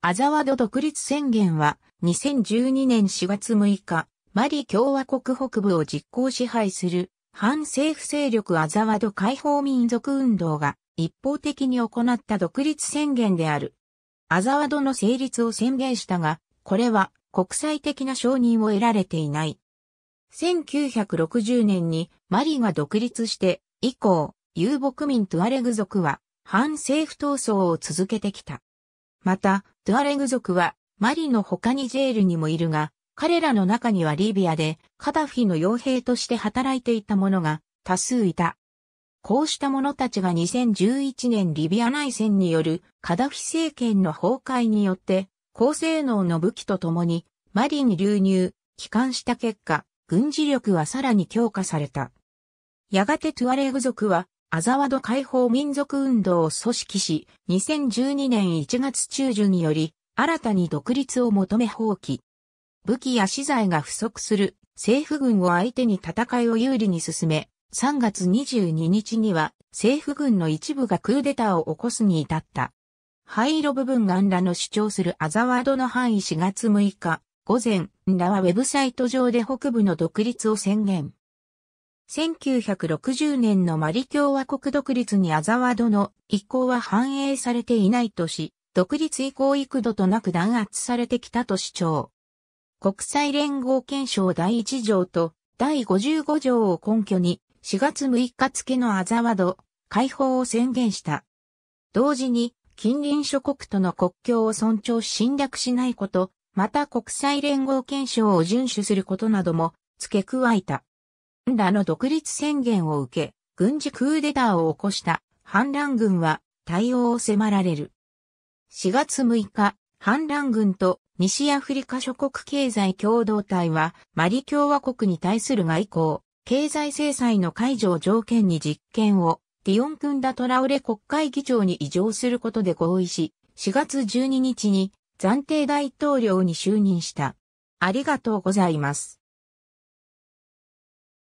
アザワド独立宣言は2012年4月6日、マリ共和国北部を実行支配する反政府勢力アザワド解放民族運動が一方的に行った独立宣言である。アザワドの成立を宣言したが、これは国際的な承認を得られていない。1960年にマリが独立して以降、遊牧民トゥアレグ族は反政府闘争を続けてきた。また、トゥアレグ族は、マリの他にジェールにもいるが、彼らの中にはリビアで、カダフィの傭兵として働いていた者が多数いた。こうした者たちが2011年リビア内戦によるカダフィ政権の崩壊によって、高性能の武器とともにマリに流入、帰還した結果、軍事力はさらに強化された。やがてトゥアレグ族はアザワド解放民族運動を組織し、2012年1月中旬により、新たに独立を求め放棄。武器や資材が不足する政府軍を相手に戦いを有利に進め、3月22日には政府軍の一部がクーデターを起こすに至った。灰色部分がンらの主張するアザワードの範囲4月6日、午前、ンらはウェブサイト上で北部の独立を宣言。1960年のマリ共和国独立にアザワドの意向は反映されていないとし、独立以降幾度となく弾圧されてきたと主張。国際連合憲章第1条と第55条を根拠に4月6日付のアザワド解放を宣言した。同時に近隣諸国との国境を尊重侵略しないこと、また国際連合憲章を遵守することなども付け加えた。らの独立宣言を受け、軍事クーデターを起こした反乱軍は対応を迫られる。4月6日、反乱軍と西アフリカ諸国経済共同体はマリ共和国に対する外交、経済制裁の解除を条件に実験をディオン・クンダ・トラウレ国会議長に移譲することで合意し、4月12日に暫定大統領に就任した。ありがとうございます。